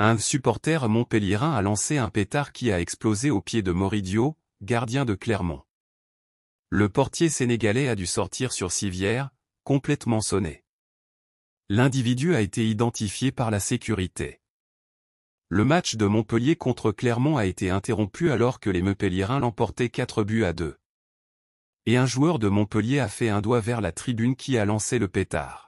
Un supporter montpellierin a lancé un pétard qui a explosé au pied de Moridio, gardien de Clermont. Le portier sénégalais a dû sortir sur civière, complètement sonné. L'individu a été identifié par la sécurité. Le match de Montpellier contre Clermont a été interrompu alors que les Montpellierins l'emportaient 4 buts à 2. Et un joueur de Montpellier a fait un doigt vers la tribune qui a lancé le pétard.